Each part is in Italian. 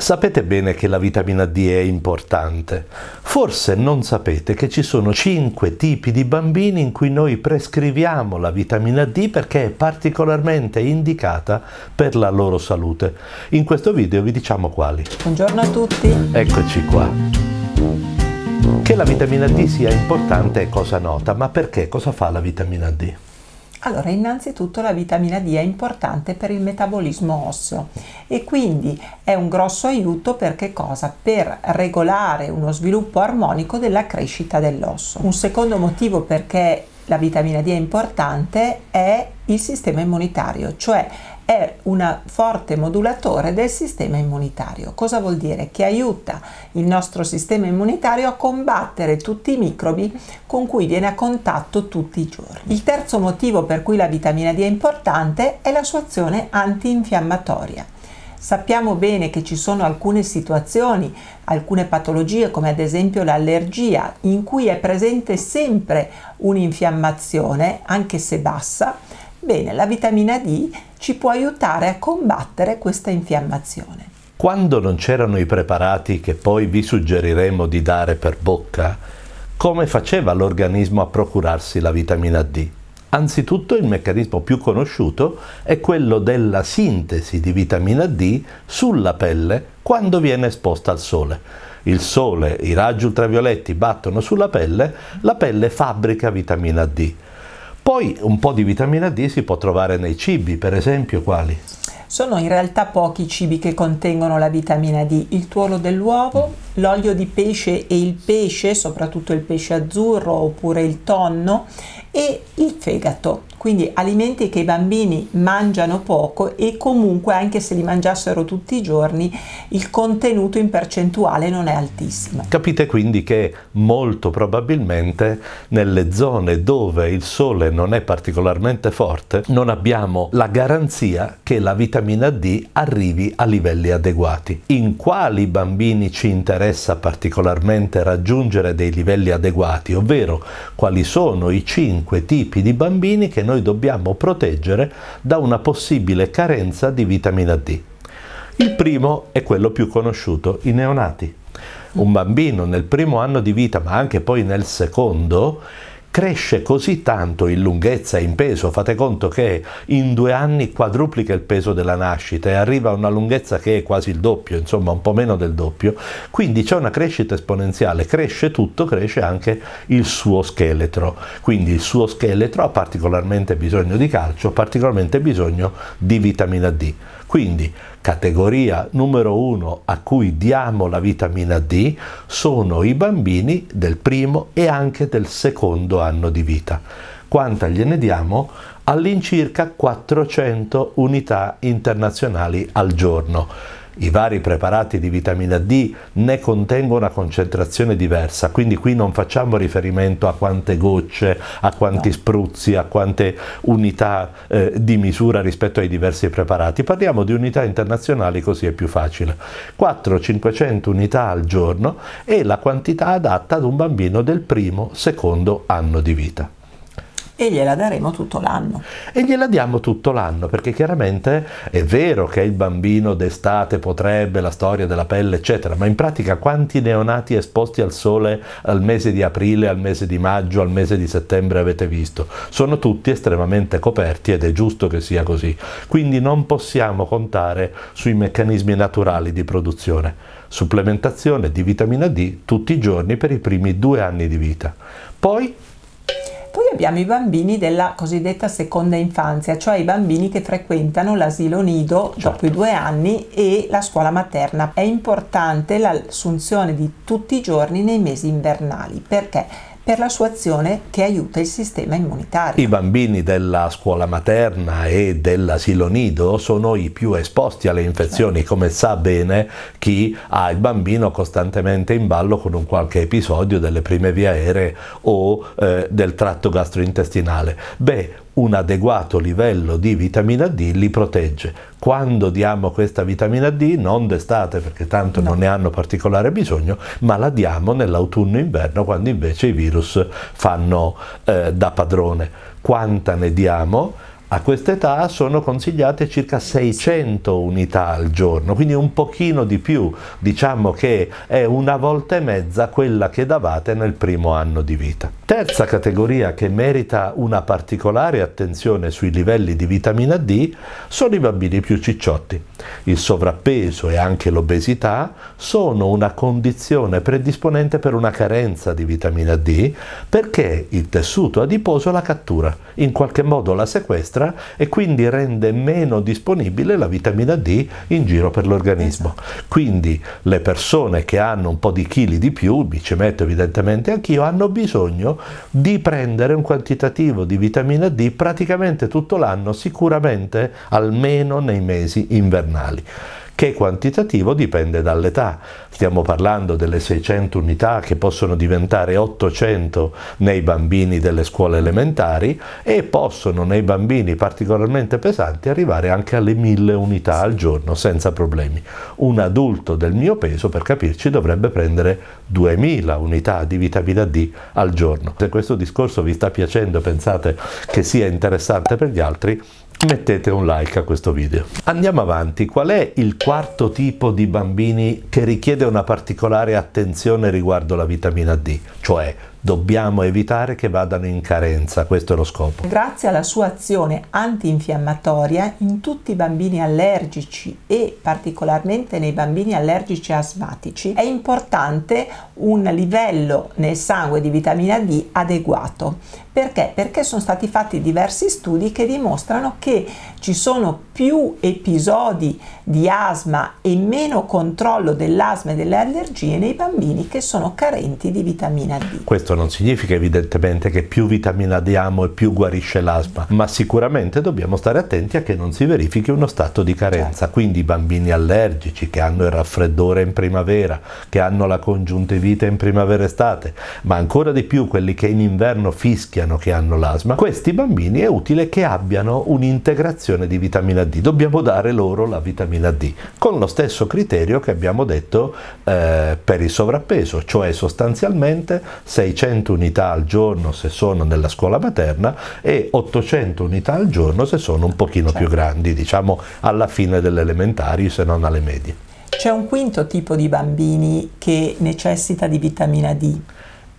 Sapete bene che la vitamina D è importante, forse non sapete che ci sono 5 tipi di bambini in cui noi prescriviamo la vitamina D perché è particolarmente indicata per la loro salute. In questo video vi diciamo quali. Buongiorno a tutti. Eccoci qua. Che la vitamina D sia importante è cosa nota, ma perché cosa fa la vitamina D? Allora, innanzitutto la vitamina D è importante per il metabolismo osseo e quindi è un grosso aiuto per che cosa? Per regolare uno sviluppo armonico della crescita dell'osso. Un secondo motivo perché la vitamina D è importante è il sistema immunitario, cioè è un forte modulatore del sistema immunitario. Cosa vuol dire? Che aiuta il nostro sistema immunitario a combattere tutti i microbi con cui viene a contatto tutti i giorni. Il terzo motivo per cui la vitamina D è importante è la sua azione antinfiammatoria. Sappiamo bene che ci sono alcune situazioni, alcune patologie come ad esempio l'allergia, in cui è presente sempre un'infiammazione, anche se bassa, Bene, la vitamina D ci può aiutare a combattere questa infiammazione. Quando non c'erano i preparati che poi vi suggeriremo di dare per bocca, come faceva l'organismo a procurarsi la vitamina D? Anzitutto il meccanismo più conosciuto è quello della sintesi di vitamina D sulla pelle quando viene esposta al sole. Il sole, i raggi ultravioletti battono sulla pelle, la pelle fabbrica vitamina D poi un po' di vitamina D si può trovare nei cibi, per esempio quali? Sono in realtà pochi i cibi che contengono la vitamina D, il tuorlo dell'uovo, l'olio di pesce e il pesce, soprattutto il pesce azzurro oppure il tonno e il fegato quindi alimenti che i bambini mangiano poco e comunque anche se li mangiassero tutti i giorni il contenuto in percentuale non è altissimo. Capite quindi che molto probabilmente nelle zone dove il sole non è particolarmente forte non abbiamo la garanzia che la vitamina D arrivi a livelli adeguati. In quali bambini ci interessa particolarmente raggiungere dei livelli adeguati, ovvero quali sono i cinque tipi di bambini che non noi dobbiamo proteggere da una possibile carenza di vitamina D. Il primo è quello più conosciuto, i neonati. Un bambino nel primo anno di vita, ma anche poi nel secondo, cresce così tanto in lunghezza e in peso, fate conto che in due anni quadruplica il peso della nascita e arriva a una lunghezza che è quasi il doppio, insomma un po' meno del doppio, quindi c'è una crescita esponenziale, cresce tutto, cresce anche il suo scheletro, quindi il suo scheletro ha particolarmente bisogno di calcio, particolarmente bisogno di vitamina D. Quindi Categoria numero uno a cui diamo la vitamina D sono i bambini del primo e anche del secondo anno di vita. Quanta gliene diamo? All'incirca 400 unità internazionali al giorno i vari preparati di vitamina D ne contengono una concentrazione diversa, quindi qui non facciamo riferimento a quante gocce, a quanti no. spruzzi, a quante unità eh, di misura rispetto ai diversi preparati, parliamo di unità internazionali così è più facile. 400-500 unità al giorno è la quantità adatta ad un bambino del primo, secondo anno di vita e gliela daremo tutto l'anno. E gliela diamo tutto l'anno perché chiaramente è vero che il bambino d'estate potrebbe, la storia della pelle eccetera, ma in pratica quanti neonati esposti al sole al mese di aprile, al mese di maggio, al mese di settembre avete visto? Sono tutti estremamente coperti ed è giusto che sia così. Quindi non possiamo contare sui meccanismi naturali di produzione. Supplementazione di vitamina D tutti i giorni per i primi due anni di vita. Poi poi abbiamo i bambini della cosiddetta seconda infanzia, cioè i bambini che frequentano l'asilo nido certo. dopo i due anni e la scuola materna. È importante l'assunzione di tutti i giorni nei mesi invernali perché per la sua azione che aiuta il sistema immunitario. I bambini della scuola materna e dell'asilo nido sono i più esposti alle infezioni, come sa bene chi ha il bambino costantemente in ballo con un qualche episodio delle prime vie aeree o eh, del tratto gastrointestinale. Beh, un adeguato livello di vitamina D li protegge. Quando diamo questa vitamina D, non d'estate perché tanto no. non ne hanno particolare bisogno, ma la diamo nell'autunno-inverno quando invece i virus fanno eh, da padrone. Quanta ne diamo? a quest'età sono consigliate circa 600 unità al giorno, quindi un pochino di più, diciamo che è una volta e mezza quella che davate nel primo anno di vita. Terza categoria che merita una particolare attenzione sui livelli di vitamina D sono i bambini più cicciotti. Il sovrappeso e anche l'obesità sono una condizione predisponente per una carenza di vitamina D perché il tessuto adiposo la cattura, in qualche modo la sequestra nostra e quindi rende meno disponibile la vitamina D in giro per l'organismo. Esatto. Quindi le persone che hanno un po' di chili di più, mi ci metto evidentemente anch'io, hanno bisogno di prendere un quantitativo di vitamina D praticamente tutto l'anno, sicuramente almeno nei mesi invernali che quantitativo dipende dall'età. Stiamo parlando delle 600 unità che possono diventare 800 nei bambini delle scuole elementari e possono nei bambini particolarmente pesanti arrivare anche alle 1000 unità al giorno senza problemi. Un adulto del mio peso, per capirci, dovrebbe prendere 2000 unità di vitamina D al giorno. Se questo discorso vi sta piacendo, pensate che sia interessante per gli altri, mettete un like a questo video. Andiamo avanti, qual è il quarto tipo di bambini che richiede una particolare attenzione riguardo la vitamina D? Cioè dobbiamo evitare che vadano in carenza, questo è lo scopo. Grazie alla sua azione antinfiammatoria in tutti i bambini allergici e particolarmente nei bambini allergici asmatici è importante un livello nel sangue di vitamina D adeguato. Perché? Perché sono stati fatti diversi studi che dimostrano che ci sono più episodi di asma e meno controllo dell'asma e delle allergie nei bambini che sono carenti di vitamina D. Questo non significa evidentemente che più vitamina D amo e più guarisce l'asma, ma sicuramente dobbiamo stare attenti a che non si verifichi uno stato di carenza, certo. quindi i bambini allergici che hanno il raffreddore in primavera, che hanno la congiuntivite in primavera estate, ma ancora di più quelli che in inverno fischiano che hanno l'asma, questi bambini è utile che abbiano un'integrazione di vitamina D D, dobbiamo dare loro la vitamina D, con lo stesso criterio che abbiamo detto eh, per il sovrappeso, cioè sostanzialmente 600 unità al giorno se sono nella scuola materna e 800 unità al giorno se sono un pochino certo. più grandi, diciamo alla fine delle elementari se non alle medie. C'è un quinto tipo di bambini che necessita di vitamina D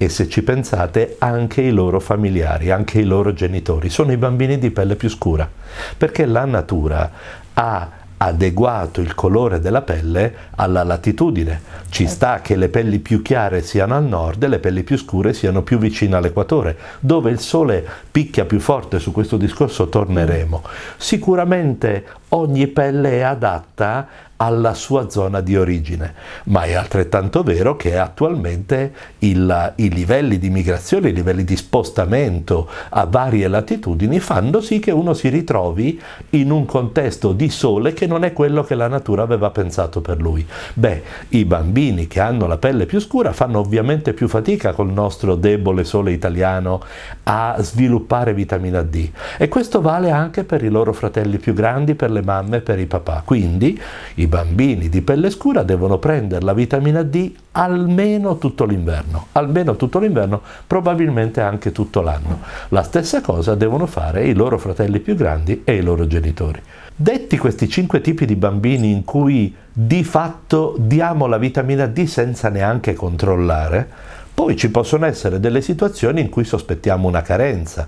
e se ci pensate anche i loro familiari, anche i loro genitori, sono i bambini di pelle più scura, perché la natura ha adeguato il colore della pelle alla latitudine. Ci certo. sta che le pelli più chiare siano al nord e le pelli più scure siano più vicine all'equatore, dove il sole picchia più forte, su questo discorso torneremo. Sicuramente ogni pelle è adatta alla sua zona di origine, ma è altrettanto vero che attualmente il, i livelli di migrazione, i livelli di spostamento a varie latitudini fanno sì che uno si ritrovi in un contesto di sole che non è quello che la natura aveva pensato per lui. Beh, i bambini che hanno la pelle più scura fanno ovviamente più fatica col nostro debole sole italiano a sviluppare vitamina D e questo vale anche per i loro fratelli più grandi, per le le mamme per i papà. Quindi i bambini di pelle scura devono prendere la vitamina D almeno tutto l'inverno, almeno tutto l'inverno, probabilmente anche tutto l'anno. La stessa cosa devono fare i loro fratelli più grandi e i loro genitori. Detti questi cinque tipi di bambini in cui di fatto diamo la vitamina D senza neanche controllare, poi ci possono essere delle situazioni in cui sospettiamo una carenza.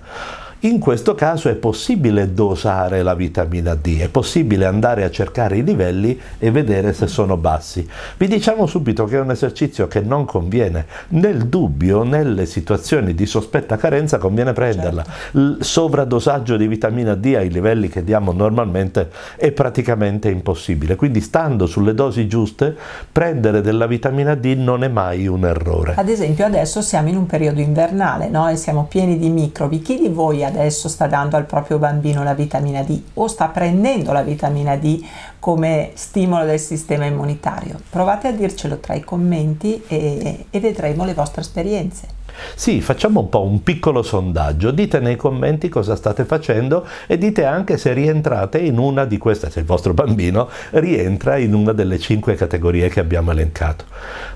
In questo caso è possibile dosare la vitamina D, è possibile andare a cercare i livelli e vedere se sono bassi. Vi diciamo subito che è un esercizio che non conviene. Nel dubbio, nelle situazioni di sospetta carenza conviene prenderla. Il certo. sovradosaggio di vitamina D ai livelli che diamo normalmente è praticamente impossibile. Quindi stando sulle dosi giuste, prendere della vitamina D non è mai un errore. Ad esempio adesso siamo in un periodo invernale no? e siamo pieni di microbi. Chi di voi ha adesso sta dando al proprio bambino la vitamina D o sta prendendo la vitamina D come stimolo del sistema immunitario. Provate a dircelo tra i commenti e, e vedremo le vostre esperienze. Sì, facciamo un po' un piccolo sondaggio, dite nei commenti cosa state facendo e dite anche se rientrate in una di queste, se il vostro bambino rientra in una delle cinque categorie che abbiamo elencato.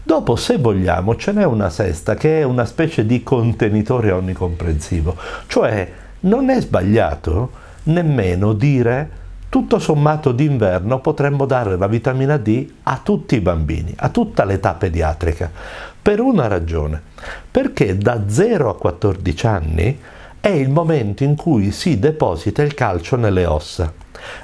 Dopo, se vogliamo, ce n'è una sesta che è una specie di contenitore onnicomprensivo, cioè non è sbagliato nemmeno dire tutto sommato d'inverno potremmo dare la vitamina D a tutti i bambini, a tutta l'età pediatrica, per una ragione, perché da 0 a 14 anni è il momento in cui si deposita il calcio nelle ossa.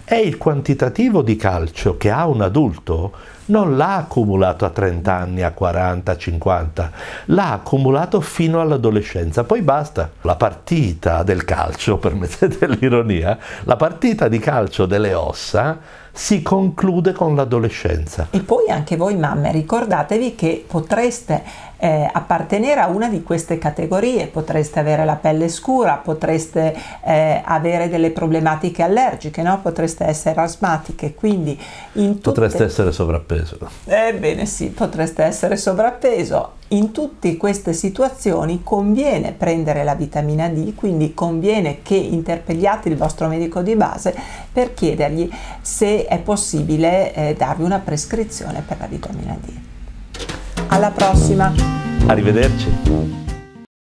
È il quantitativo di calcio che ha un adulto non l'ha accumulato a 30 anni, a 40, a 50, l'ha accumulato fino all'adolescenza, poi basta. La partita del calcio, permettete l'ironia, la partita di calcio delle ossa si conclude con l'adolescenza. E poi anche voi mamme ricordatevi che potreste eh, appartenere a una di queste categorie, potreste avere la pelle scura, potreste eh, avere delle problematiche allergiche, no? potreste essere asmatiche, quindi in tutte... potreste essere sovrappeso sovrappeso. Ebbene sì, potreste essere sovrappeso. In tutte queste situazioni conviene prendere la vitamina D, quindi conviene che interpelliate il vostro medico di base per chiedergli se è possibile eh, darvi una prescrizione per la vitamina D. Alla prossima! Arrivederci!